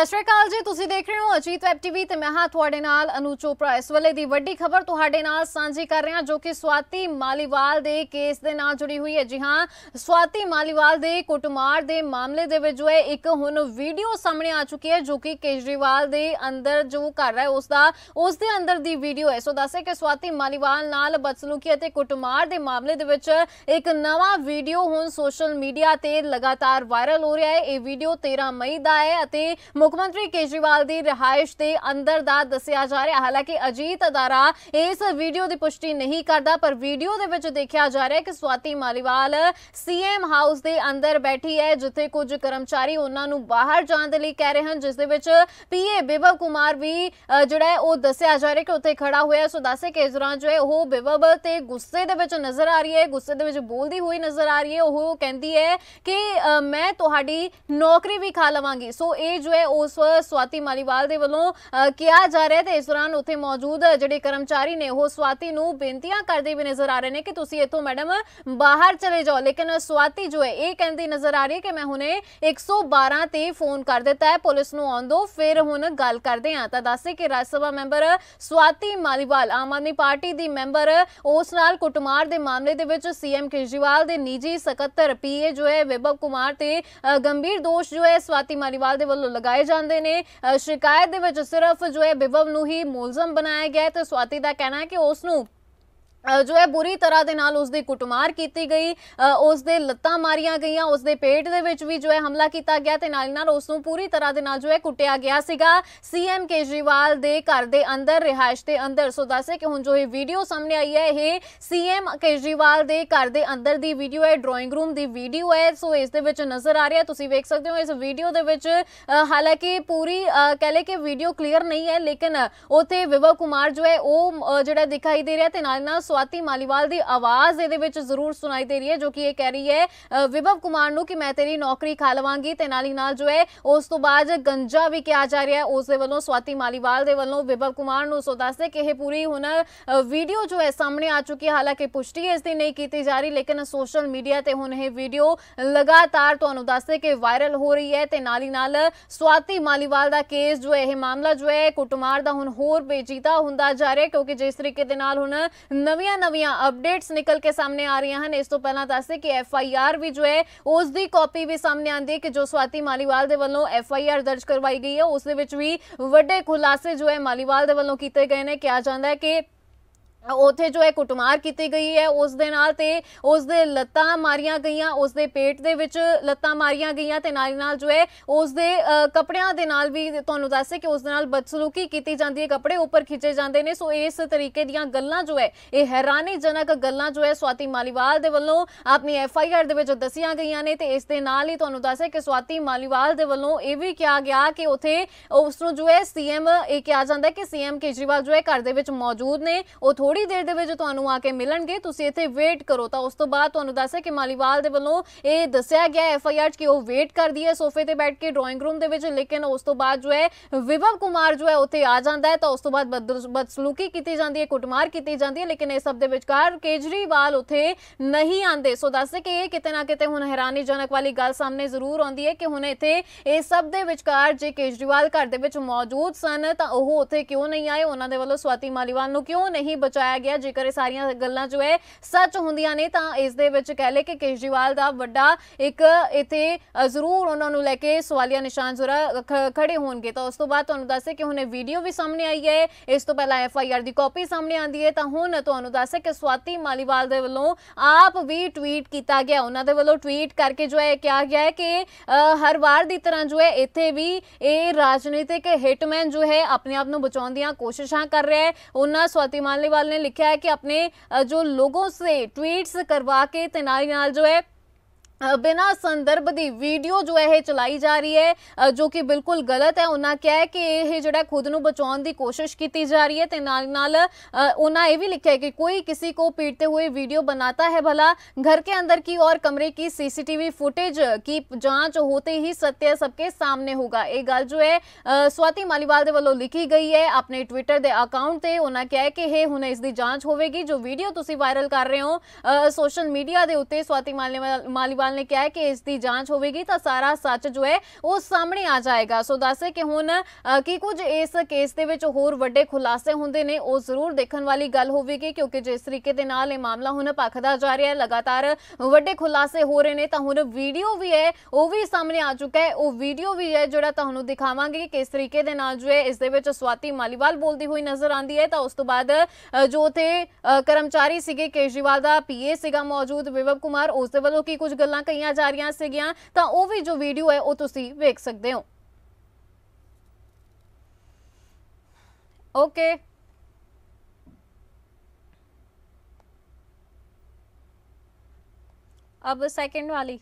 ਸਤਿ ਸ਼੍ਰੀ ਅਕਾਲ ਜੀ ਤੁਸੀਂ ਦੇਖ ਰਹੇ ਹੋ ਅਜੀਤ ਵੈਬ ਟੀਵੀ ਤੇ ਮੈਂ ਹਾਂ ਤੁਹਾਡੇ ਨਾਲ ਅਨੂ ਚੋਪੜਾ ਇਸ ਵੇਲੇ ਦੀ ਵੱਡੀ ਖਬਰ ਤੁਹਾਡੇ ਨਾਲ ਸਾਂਝੀ ਕਰ ਰਹੇ ਹਾਂ ਜੋ ਕਿ ਸਵਾਤੀ ਮਾਲੀਵਾਲ ਦੇ ਕੇਸ ਦੇ ਨਾਲ ਜੁੜੀ ਹੋਈ ਹੈ ਜੀ ਹਾਂ ਸਵਾਤੀ ਮਾਲੀਵਾਲ ਦੇ ਕੁਟਮਾਰ ਦੇ ਮਾਮਲੇ ਦੇ ਵਿੱਚ ਜੋ ਹੈ ਇੱਕ ਹੁਣ ਵੀਡੀਓ ਸਾਹਮਣੇ ਆ ਚੁੱਕੀ ਹੈ ਜੋ ਕਿ ਕੇਜਰੀਵਾਲ ਦੇ ਅੰਦਰ ਜੋ ਘਰ ਹੈ ਉਸ ਦਾ ਉਸ ਦੇ ਅੰਦਰ ਦੀ ਵੀਡੀਓ ਹੈ ਸੋ ਦੱਸੇ ਕਿ ਸਵਾਤੀ ਮਾਲੀਵਾਲ ਨਾਲ ਬਦਸਲੂਕੀ ਅਤੇ ਕੁਟਮਾਰ ਦੇ ਮਾਮਲੇ ਦੇ ਵਿੱਚ ਇੱਕ ਨਵਾਂ ਵੀਡੀਓ ਹੁਣ ਸੋਸ਼ਲ ਮੀਡੀਆ ਤੇ ਲਗਾਤਾਰ ਵਾਇਰਲ ਹੋ ਰਿਹਾ ਹੈ ਇਹ ਵੀਡੀਓ 13 ਮਈ ਦਾ ਹੈ ਅਤੇ ਮੁੱਖ ਮੰਤਰੀ ਕੇਜਰੀਵਾਲ ਦੀ ਰਿਹਾਇਸ਼ ਦੇ ਅੰਦਰ ਦਾ ਦੱਸਿਆ ਜਾ ਰਿਹਾ ਹਾਲਾਂਕਿ ਅਜੀਤ ਅਦਾਰਾ ਇਸ ਵੀਡੀਓ ਦੀ ਪੁਸ਼ਟੀ ਨਹੀਂ ਕਰਦਾ ਪਰ ਵੀਡੀਓ ਦੇ ਵਿੱਚ ਦੇਖਿਆ ਜਾ ਰਿਹਾ ਕਿ ਸਵਾਤੀ ਮਾਲੀਵਾਲ ਸੀਐਮ ਹਾਊਸ ਦੇ ਅੰਦਰ ਬੈਠੀ ਹੈ ਜਿੱਥੇ ਕੁਝ ਕਰਮਚਾਰੀ ਉਹਨਾਂ ਨੂੰ ਬਾਹਰ ਜਾਣ ਦੇ ਲਈ ਕਹਿ ਰਹੇ ਹਨ ਜਿਸ ਦੇ ਵਿੱਚ ਪੀਏ ਬਿਵਵ ਕੁਮਾਰ ਵੀ ਜਿਹੜਾ ਉਹ ਦੱਸਿਆ ਜਾ ਰਿਹਾ ਕਿ ਉੱਥੇ ਖੜਾ ਹੋਇਆ ਸੋ ਦੱਸੇ ਕਿ ਇਸ ਦੌਰਾਨ ਜੋ ਹੈ ਉਹ ਬਿਵਵ ਤੇ ਗੁੱਸੇ ਦੇ ਵਿੱਚ ਨਜ਼ਰ ਆ ਰਹੀ ਹੈ ਗੁੱਸੇ ਦੇ ਵਿੱਚ ਬੋਲਦੀ ਹੋਈ ਨਜ਼ਰ ਆ ਰਹੀ ਹੈ ਉਹ ਕਹਿੰਦੀ ਹੈ ਕਿ ਮੈਂ ਤੁਹਾਡੀ ਨੌਕਰੀ ਵੀ ਖਾ ਲਵਾਂਗੀ ਸੋ ਇਹ ਜੋ ਹੈ ਉਸ ਸਵਾਤੀ ਮਾਲੀਵਾਲ ਦੇ ਵੱਲੋਂ ਕਿਹਾ ਜਾ ਰਿਹਾ ਤੇ ਇਸ ਦੌਰਾਨ ਉੱਥੇ ਮੌਜੂਦ ਜਿਹੜੇ ਕਰਮਚਾਰੀ ਨੇ ਉਹ ਸਵਾਤੀ ਨੂੰ ਬੇਨਤੀਆਂ ਕਰਦੇ ਵੀ ਨਜ਼ਰ ਆ ਰਹੇ ਨੇ ਕਿ ਤੁਸੀਂ ਇੱਥੋਂ ਮੈਡਮ ਬਾਹਰ ਚਲੇ ਜਾਓ ਲੇਕਿਨ ਸਵਾਤੀ ਜੋ ਹੈ ਇਹ ਕਹਿੰਦੀ ਨਜ਼ਰ ਆ ਰਹੀ ਹੈ ਕਿ ਮੈਂ ਹੁਣੇ 112 ਤੇ ਫੋਨ ਕਰ ਦਿੱਤਾ ਹੈ ਪੁਲਿਸ ਨੂੰ ਆਉਣ ਦੋ ਫਿਰ ਹੁਣ ਗੱਲ ਕਰਦੇ ਹਾਂ ਤਾਂ ਦੱਸੇ ਕਿ ਰਾਜ ਸਭਾ ਮੈਂਬਰ ਸਵਾਤੀ ਮਾਲੀਵਾਲ ਆਮ ਆਦਮੀ ਪਾਰਟੀ ਦੀ ਮੈਂਬਰ ਉਸ ਨਾਲ ਕੁੱਟਮਾਰ ਦੇ ਮਾਮਲੇ ਦੇ ਵਿੱਚ ਸੀਐਮ ਕੇਜਰੀਵਾਲ ਦੇ ਨਿੱਜੀ ਸਕੱਤਰ ਪੀਏ ਜੋ ਹੈ ਵਿਭਵ ਕੁਮਾਰ ਤੇ ਗੰਭੀਰ ਦੋਸ਼ ਜੋ ਹੈ ਸਵਾਤੀ ਮਾਲੀਵਾਲ ਦੇ ਵੱਲੋਂ ਲਗਾਏ ਜਾਂਦੇ ਨੇ ਸ਼ਿਕਾਇਤ ਦੇ ਵਿੱਚ ਸਿਰਫ ਜੋ ਹੈ ਵਿਵਵ ਨੂੰ ਹੀ ਮੁਲਜ਼ਮ ਬਣਾਇਆ ਗਿਆ ਹੈ ਤੇ ਸਵਾਤੀ ਦਾ ਕਹਿਣਾ ਹੈ ਕਿ ਉਸ ਨੂੰ ਜੋ ਹੈ ਬੁਰੀ ਤਰ੍ਹਾਂ ਦੇ ਨਾਲ ਉਸ ਦੀ ਕੁੱਟਮਾਰ ਕੀਤੀ ਗਈ ਉਸ ਦੇ ਲੱਤਾਂ ਮਾਰੀਆਂ ਗਈਆਂ ਉਸ ਦੇ ਪੇਟ ਦੇ ਵਿੱਚ ਵੀ ਜੋ ਹੈ ਹਮਲਾ ਕੀਤਾ ਗਿਆ ਤੇ ਨਾਲ ਨਾਲ ਉਸ ਨੂੰ ਪੂਰੀ ਤਰ੍ਹਾਂ ਦੇ ਨਾਲ ਜੋ ਹੈ ਕੁੱਟਿਆ ਗਿਆ ਸੀਗਾ ਸੀਐਮ ਕੇਜਰੀਵਾਲ ਦੇ ਘਰ ਦੇ ਅੰਦਰ ਰਿਹਾਇਸ਼ ਦੇ ਅੰਦਰ ਸੋ ਦੱਸੇ ਕਿ ਹੁਣ ਜੋ ਇਹ ਵੀਡੀਓ ਸਾਹਮਣੇ ਆਈ ਹੈ ਇਹ ਸੀਐਮ ਕੇਜਰੀਵਾਲ ਦੇ ਘਰ ਦੇ ਅੰਦਰ ਦੀ ਵੀਡੀਓ ਹੈ ਡਰਾਇੰਗ ਰੂਮ ਦੀ ਵੀਡੀਓ ਹੈ ਸੋ ਇਸ ਦੇ ਵਿੱਚ ਨਜ਼ਰ ਆ ਰਿਹਾ ਤੁਸੀਂ ਵੇਖ ਸਕਦੇ ਹੋ ਇਸ ਵੀਡੀਓ ਦੇ ਵਿੱਚ ਹਾਲਾਂਕਿ ਪੂਰੀ ਕਹਿ ਲੈ ਕਿ ਵੀਡੀਓ ਕਲੀਅਰ ਨਹੀਂ ਹੈ ਲੇਕਿਨ ਉਥੇ ਵਿਵਕ ਕੁਮਾਰ ਜੋ ਹੈ ਉਹ ਜਿਹੜਾ ਦਿਖਾਈ ਦੇ ਰਿਹਾ ਤੇ ਨਾਲ ਨਾਲ ਸਵਾਤੀ ਮਾਲੀਵਾਲ ਦੀ ਆਵਾਜ਼ ਇਹਦੇ ਵਿੱਚ ਜ਼ਰੂਰ ਸੁਣਾਈ ਦੇ ਰਹੀ ਹੈ ਜੋ ਕਿ ਇਹ ਕਹਿ ਰਹੀ ਹੈ ਵਿਭਵ ਕੁਮਾਰ ਨੂੰ ਕਿ ਮੈਂ ਤੇਰੀ ਨੌਕਰੀ ਖਾ ਲਵਾਂਗੀ ਤੇ ਨਾਲ ਹੀ ਨਾਲ ਜੋ ਹੈ ਉਸ ਤੋਂ ਬਾਅਦ ਗੰਜਾ ਵੀ ਕਿਹਾ ਜਾ ਰਿਹਾ ਹੈ ਉਸ ਦੇ ਵੱਲੋਂ ਸਵਾਤੀ ਮਾਲੀਵਾਲ ਦੇ ਵੱਲੋਂ ਵਿਭਵ ਕੁਮਾਰ ਨੂੰ ਸੋ ਦੱਸਦੇ ਕਿ ਇਹ ਪੂਰੀ ਹੁਣ ਵੀਡੀਓ ਜੋ ਹੈ ਸਾਹਮਣੇ ਆ ਚੁੱਕੀ ਹੈ ਹਾਲਾਂਕਿ ਪੁਸ਼ਟੀ ਇਸ ਦੀ ਨਹੀਂ ਕੀਤੀ ਜਾ ਰਹੀ ਲੇਕਿਨ ਸੋਸ਼ਲ ਮੀਡੀਆ ਤੇ ਹੁਣ ਇਹ ਵੀਡੀਓ ਲਗਾਤਾਰ ਤੁਹਾਨੂੰ ਦੱਸਦੇ ਕਿ ਵਾਇਰਲ ਹੋ ਰਹੀ ਹੈ ਤੇ ਨਾਲ ਹੀ ਨਾਲ ਸਵਾਤੀ ਮਾਲੀਵਾਲ ਦਾ ਕੇਸ ਜੋ ਹੈ ਇਹ ਮਾਮਲਾ ਜੋ ਹੈ ਕੁੱਟਮਾਰ ਦਾ ਹੁਣ ਹੋਰ ਬੇਜੀਤਾ ਹੁੰਦਾ ਜਾ ਰਿਹਾ ਕਿਉਂਕਿ ਜਿਸ ਤਰੀਕੇ ਦੇ ਨਾਲ ਹੁਣ ਨਵੇਂ ਨਵੀਆਂ-ਨਵੀਆਂ ਅਪਡੇਟਸ ਨਿਕਲ ਕੇ ਸਾਹਮਣੇ ਆ ਰਹੀਆਂ ਹਨ ਇਸ ਤੋਂ ਪਹਿਲਾਂ ਤਾਂ ਦੱਸਦੇ ਕਿ ਐਫ ਆਈ ਆਰ ਵੀ ਜੋ ਹੈ ਉਸ ਦੀ ਕਾਪੀ ਵੀ ਸਾਹਮਣੇ ਆਂਦੀ ਹੈ ਕਿ ਜੋ ਸਵਾਤੀ ਮਾਲੀਵਾਲ ਦੇ ਵੱਲੋਂ ਐਫ ਆਈ ਆਰ ਦਰਜ ਕਰਵਾਈ ਗਈ ਹੈ ਉਸ ਦੇ ਵਿੱਚ ਵੀ ਵੱਡੇ ਖੁਲਾਸੇ ਜੋ ਹੈ ਮਾਲੀਵਾਲ ਦੇ ਵੱਲੋਂ ਕੀਤੇ ਗਏ ਨੇ ਕਿਹਾ ਜਾਂਦਾ ਹੈ ਕਿ ਉਥੇ ਜੋ ਇਹ ਕੁੱਟਮਾਰ ਕੀਤੀ ਗਈ ਹੈ ਉਸ ਦੇ ਨਾਲ ਤੇ ਉਸ ਦੇ ਲੱਤਾਂ ਮਾਰੀਆਂ ਗਈਆਂ ਉਸ ਦੇ ਪੇਟ ਦੇ ਵਿੱਚ ਲੱਤਾਂ ਮਾਰੀਆਂ ਗਈਆਂ ਤੇ ਨਾਲ ਨਾਲ ਜੋ ਹੈ ਉਸ ਦੇ ਕੱਪੜਿਆਂ ਦੇ ਨਾਲ ਵੀ ਤੁਹਾਨੂੰ ਦੱਸੇ ਕਿ ਉਸ ਦੇ ਨਾਲ ਬਦਸਲੂਕੀ ਕੀਤੀ ਜਾਂਦੀ ਹੈ ਕੱਪੜੇ ਉੱਪਰ ਖਿੱਚੇ ਜਾਂਦੇ ਨੇ ਸੋ ਇਸ ਤਰੀਕੇ ਦੀਆਂ ਗੱਲਾਂ ਜੋ ਹੈ ਇਹ ਹੈਰਾਨੀਜਨਕ ਗੱਲਾਂ ਜੋ ਹੈ ਸਵਾਤੀ ਮਾਲੀਵਾਲ ਦੇ ਵੱਲੋਂ ਆਪਣੀ ਐਫ ਆਈ ਆਰ ਦੇ ਵਿੱਚ ਦੱਸੀਆਂ ਗਈਆਂ ਨੇ ਤੇ ਇਸ ਦੇ ਨਾਲ ਹੀ ਤੁਹਾਨੂੰ ਦੱਸੇ ਕਿ ਸਵਾਤੀ ਮਾਲੀਵਾਲ ਦੇ ਵੱਲੋਂ ਇਹ ਵੀ ਕਿਹਾ ਗਿਆ ਕਿ ਉਥੇ ਉਸ ਨੂੰ ਜੋ ਹੈ ਸੀਐਮ ਇਹ ਕਿਹਾ ਜਾਂਦਾ ਕਿ ਸੀਐਮ ਕੇਜਰੀਵਾਲ ਜੋ ਹੈ ਘਰ ਦੇ ਵਿੱਚ ਮੌਜੂਦ ਨੇ ਉਹ ਥੋੜੀ ਦੇਰ ਦੇ ਵਿੱਚ ਤੁਹਾਨੂੰ ਆ ਕੇ ਮਿਲਣਗੇ ਤੁਸੀਂ ਇੱਥੇ ਵੇਟ ਕਰੋ ਤਾਂ ਉਸ ਤੋਂ ਬਾਅਦ ਤੁਹਾਨੂੰ ਦੱਸਿਆ ਕਿ ਮਾਲੀਵਾਲ ਦੇ ਵੱਲੋਂ ਇਹ ਦੱਸਿਆ ਗਿਆ ਐਫ ਆਈ ਆਰ ਕਿ ਉਹ ਵੇਟ ਕਰਦੀ ਹੈ ਸੋਫੇ ਤੇ ਬੈਠ ਕੇ ਡਰਾਇੰਗ ਰੂਮ ਦੇ ਵਿੱਚ ਲੇਕਿਨ ਉਸ ਤੋਂ ਬਾਅਦ ਜੋ ਹੈ ਵਿਭਵ ਕੁਮਾਰ ਜੋ ਹੈ ਉੱਥੇ ਆ ਜਾਂਦਾ ਹੈ ਤਾਂ ਉਸ ਤੋਂ ਬਾਅਦ ਬਦਸਲੂਕੀ ਕੀਤੀ ਜਾਂਦੀ ਹੈ ਕੁੱਟਮਾਰ ਕੀਤੀ ਜਾਂਦੀ ਹੈ ਲੇਕਿਨ ਇਹ ਸਭ ਦੇ ਵਿਚਕਾਰ ਕੇਜਰੀਵਾਲ ਉੱਥੇ ਨਹੀਂ ਆਂਦੇ ਸੋ ਦੱਸਦੇ ਕਿ ਇਹ ਕਿਤੇ ਨਾ ਕਿਤੇ ਹੁਣ ਹੈਰਾਨੀਜਨਕ ਵਾਲੀ ਗੱਲ ਸਾਹਮਣੇ ਜ਼ਰੂਰ ਆਉਂਦੀ ਹੈ ਕਿ ਹੁਣ ਇੱਥੇ ਇਹ ਸਭ ਦੇ ਵਿਚਕਾਰ ਜੇ ਕੇਜਰੀਵਾਲ ਘਰ ਦੇ ਵਿੱਚ ਮੌਜੂਦ ਸਨ ਤਾਂ ਉਹ ਉੱਥੇ ਕਿਉਂ ਨਹੀਂ ਆਏ ਉਹਨਾਂ ਦੇ ਵੱਲੋਂ ਸਵਾਤੀ ਮਾਲੀਵਾਲ ਨੂੰ ਕਿਉਂ ਨਹੀਂ ਬਚਾ ਪਹੁੰਚਾਇਆ ਗਿਆ ਜੇਕਰ ਇਹ ਸਾਰੀਆਂ ਗੱਲਾਂ ਜੋ ਹੈ ਸੱਚ ਹੁੰਦੀਆਂ ਨੇ ਤਾਂ ਇਸ ਦੇ ਵਿੱਚ ਕਹਿ ਲੈ ਕਿ ਕੇਜਰੀਵਾਲ ਦਾ ਵੱਡਾ ਇੱਕ ਇਥੇ ਜ਼ਰੂਰ ਉਹਨਾਂ ਨੂੰ ਲੈ ਕੇ ਸਵਾਲੀਆ ਨਿਸ਼ਾਨ ਜ਼ਰਾ ਖੜੇ ਹੋਣਗੇ ਤਾਂ ਉਸ ਤੋਂ ਬਾਅਦ ਤੁਹਾਨੂੰ ਦੱਸੇ ਕਿ ਹੁਣ ਇਹ ਵੀਡੀਓ ਵੀ ਸਾਹਮਣੇ ਆਈ ਹੈ ਇਸ ਤੋਂ ਪਹਿਲਾਂ ਐਫ ਆਈ ਆਰ ਦੀ ਕਾਪੀ ਸਾਹਮਣੇ ਆਂਦੀ ਹੈ ਤਾਂ ਹੁਣ ਤੁਹਾਨੂੰ ਦੱਸੇ ਕਿ ਸਵਾਤੀ ਮਾਲੀਵਾਲ ਦੇ ਵੱਲੋਂ ਆਪ ਵੀ ਟਵੀਟ ਕੀਤਾ ਗਿਆ ਉਹਨਾਂ ਦੇ ਵੱਲੋਂ ਟਵੀਟ ਕਰਕੇ ਜੋ ਹੈ ਕਿਹਾ ਗਿਆ ਹੈ ਕਿ ਹਰ ਵਾਰ ਦੀ ਤਰ੍ਹਾਂ ਜੋ ਹੈ ਇੱਥੇ ਵੀ ਇਹ ਰਾਜਨੀਤਿਕ ਹਿਟਮੈਨ ਜੋ ਹੈ ਆਪਣੇ ਆਪ ਨੂੰ ਬਚਾਉਣ ਦੀਆਂ ਕੋਸ਼ਿਸ਼ਾਂ ਕਰ ਰਿਹਾ ਹੈ ਉਹਨਾਂ ਸਵਾਤੀ ਮਾਲੀਵਾਲ ਨੇ ਲਿਖਿਆ ਹੈ ਕਿ ਆਪਣੇ ਜੋ ਲੋਗੋ ਸੇ ਟਵੀਟਸ ਕਰਵਾ ਕੇ ਤਨਾਈ ਨਾਲ ਜੋ ਹੈ बिना संदर्भ की वीडियो जो है चलाई जा रही है जो कि बिल्कुल गलत है उन्होंने क्या है कि यह जोड़ा खुद को बचाने की कोशिश की जा रही है तो उन्होंने ये लिखा है कि कोई किसी को पीटते हुए वीडियो बनाता है भला घर के अंदर की और कमरे की सीसीटीवी फुटेज की जांच होते ही सत्य सबके सामने होगा ये गल जो है स्वाति मालीवाल वालों लिखी गई है अपने ट्विटर के अकाउंट से उन्होंने क्या है कि हे हूँ इसकी जाँच होगी जो वीडियो तुम वायरल कर रहे हो सोशल मीडिया के उ स्वाति मालीवाल मालीवाल ਅਗਰਵਾਲ ਨੇ ਕਿਹਾ ਕਿ ਇਸ ਦੀ ਜਾਂਚ ਹੋਵੇਗੀ ਤਾਂ ਸਾਰਾ ਸੱਚ ਜੋ ਹੈ ਉਹ ਸਾਹਮਣੇ ਆ ਜਾਏਗਾ ਸੋ ਦੱਸੇ ਕਿ ਹੁਣ ਕੀ ਕੁਝ ਇਸ ਕੇਸ ਦੇ ਵਿੱਚ ਹੋਰ ਵੱਡੇ ਖੁਲਾਸੇ ਹੁੰਦੇ ਨੇ ਉਹ ਜ਼ਰੂਰ ਦੇਖਣ ਵਾਲੀ ਗੱਲ ਹੋਵੇਗੀ ਕਿਉਂਕਿ ਜਿਸ ਤਰੀਕੇ ਦੇ ਨਾਲ ਇਹ ਮਾਮਲਾ ਹੁਣ ਭਖਦਾ ਜਾ ਰਿਹਾ ਹੈ ਲਗਾਤਾਰ ਵੱਡੇ ਖੁਲਾਸੇ ਹੋ ਰਹੇ ਨੇ ਤਾਂ ਹੁਣ ਵੀਡੀਓ ਵੀ ਹੈ ਉਹ ਵੀ ਸਾਹਮਣੇ ਆ ਚੁੱਕਾ ਹੈ ਉਹ ਵੀਡੀਓ ਵੀ ਹੈ ਜਿਹੜਾ ਤੁਹਾਨੂੰ ਦਿਖਾਵਾਂਗੇ ਕਿ ਕਿਸ ਤਰੀਕੇ ਦੇ ਨਾਲ ਜੋ ਹੈ ਇਸ ਦੇ ਵਿੱਚ ਸਵਾਤੀ ਮਾਲੀਵਾਲ ਬੋਲਦੀ ਹੋਈ ਨਜ਼ਰ ਆਂਦੀ ਹੈ ਤਾਂ ਉਸ ਤੋਂ ਬਾਅਦ ਜੋ ਤੇ ਕਰਮਚਾਰੀ ਸੀਗੇ ਕੇਜਰੀਵਾਲ ਦਾ ਪੀਏ ਸੀਗਾ ਮੌਜੂਦ ਵਿਵਕ ਕੁਮਾਰ ਉਸ ਦੇ ਵੱਲੋਂ ਕੀ ਕੁਝ ਗੱਲਾਂ ਗੱਲਾਂ ਕਈਆਂ ਜਾ ਰਹੀਆਂ ਸੀਗੀਆਂ ਤਾਂ ਉਹ ਵੀ ਜੋ ਵੀਡੀਓ ਹੈ ਉਹ ਤੁਸੀਂ ਵੇਖ ਸਕਦੇ ਹੋ ਓਕੇ अब सेकंड वाली